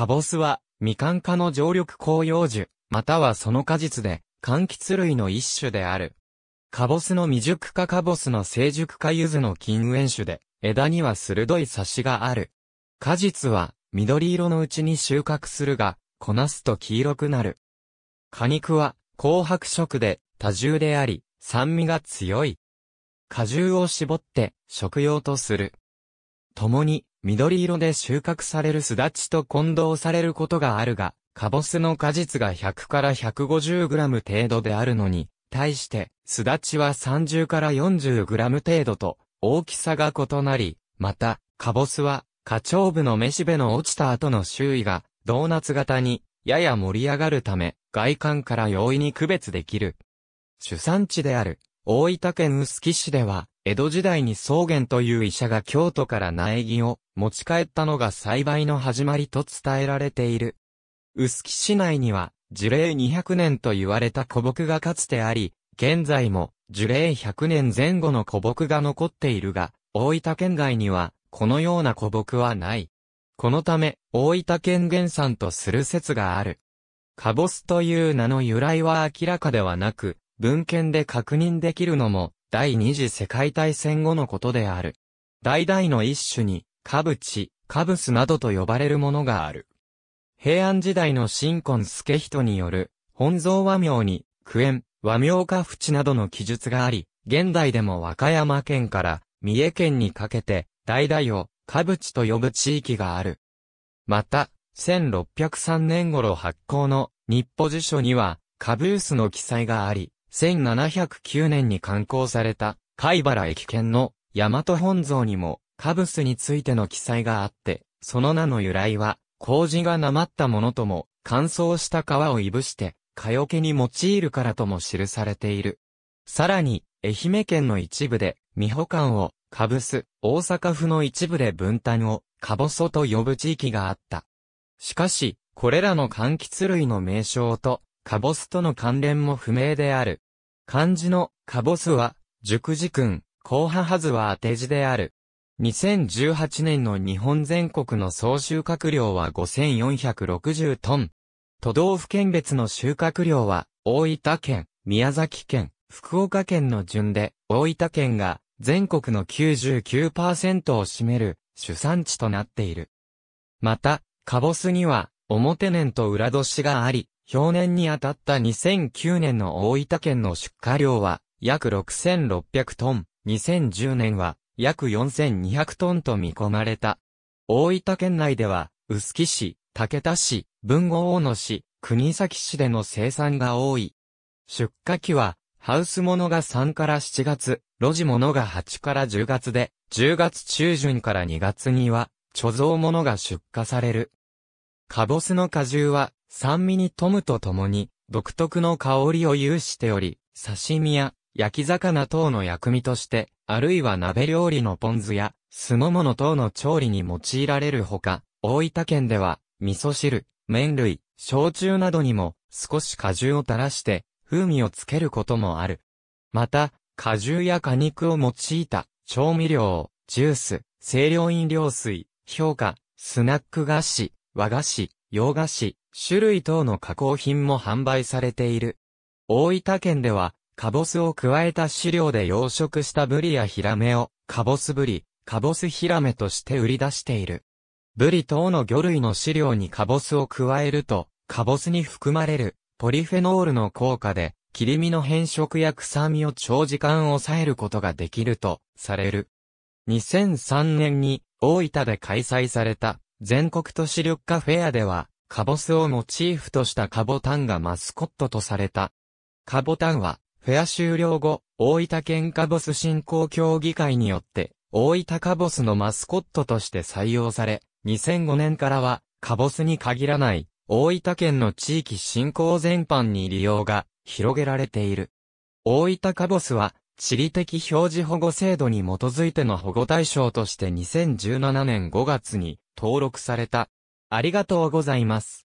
カボスは、みかん科の常緑広葉樹、またはその果実で、柑橘類の一種である。カボスの未熟化カボスの成熟化ゆずの禁煙種で、枝には鋭い刺しがある。果実は、緑色のうちに収穫するが、こなすと黄色くなる。果肉は、紅白色で、多重であり、酸味が強い。果汁を絞って、食用とする。共に緑色で収穫されるすだちと混同されることがあるが、カボスの果実が100から150グラム程度であるのに、対して、すだちは30から40グラム程度と大きさが異なり、また、カボスは、花鳥部のめしべの落ちた後の周囲が、ドーナツ型に、やや盛り上がるため、外観から容易に区別できる。主産地である、大分県臼杵市では、江戸時代に草原という医者が京都から苗木を持ち帰ったのが栽培の始まりと伝えられている。臼杵市内には樹齢200年と言われた古木がかつてあり、現在も樹齢100年前後の古木が残っているが、大分県外にはこのような古木はない。このため、大分県原産とする説がある。カボスという名の由来は明らかではなく、文献で確認できるのも、第二次世界大戦後のことである。代々の一種に、カブチ、カブスなどと呼ばれるものがある。平安時代の新婚助人による、本蔵和名に、クエン、和名かチなどの記述があり、現代でも和歌山県から三重県にかけて、代々を、カブチと呼ぶ地域がある。また、1603年頃発行の日報辞書には、カブースの記載があり、1709年に刊行された、貝原駅圏の大和本像にも、カブスについての記載があって、その名の由来は、麹がなまったものとも、乾燥した皮をいぶして、かよけに用いるからとも記されている。さらに、愛媛県の一部で、美保館を、カブス、大阪府の一部で分担を、カボソと呼ぶ地域があった。しかし、これらの柑橘類の名称と、カボスとの関連も不明である。漢字のカボスは、熟字君、後派はずは当て字である。2018年の日本全国の総収穫量は5460トン。都道府県別の収穫量は、大分県、宮崎県、福岡県の順で、大分県が全国の99%を占める主産地となっている。また、カボスには表年と裏年があり、表年に当たった2009年の大分県の出荷量は約6600トン、2010年は約4200トンと見込まれた。大分県内では、薄木市、竹田市、文豪大野市、国崎市での生産が多い。出荷期は、ハウスものが3から7月、路地ものが8から10月で、10月中旬から2月には、貯蔵ものが出荷される。カボスの果汁は、酸味にトムと共に、独特の香りを有しており、刺身や焼き魚等の薬味として、あるいは鍋料理のポン酢や、酢の物等の調理に用いられるほか、大分県では、味噌汁、麺類、焼酎などにも、少し果汁を垂らして、風味をつけることもある。また、果汁や果肉を用いた、調味料を、ジュース、清涼飲料水、評価、スナック菓子、和菓子、洋菓子、種類等の加工品も販売されている。大分県では、カボスを加えた飼料で養殖したブリやヒラメを、カボスブリ、カボスヒラメとして売り出している。ブリ等の魚類の飼料にカボスを加えると、カボスに含まれるポリフェノールの効果で、切り身の変色や臭みを長時間抑えることができるとされる。2003年に大分で開催された全国都市緑化フェアではカボスをモチーフとしたカボタンがマスコットとされた。カボタンは、フェア終了後、大分県カボス振興協議会によって、大分カボスのマスコットとして採用され、2005年からは、カボスに限らない、大分県の地域振興全般に利用が広げられている。大分カボスは、地理的表示保護制度に基づいての保護対象として2017年5月に登録されたありがとうございます。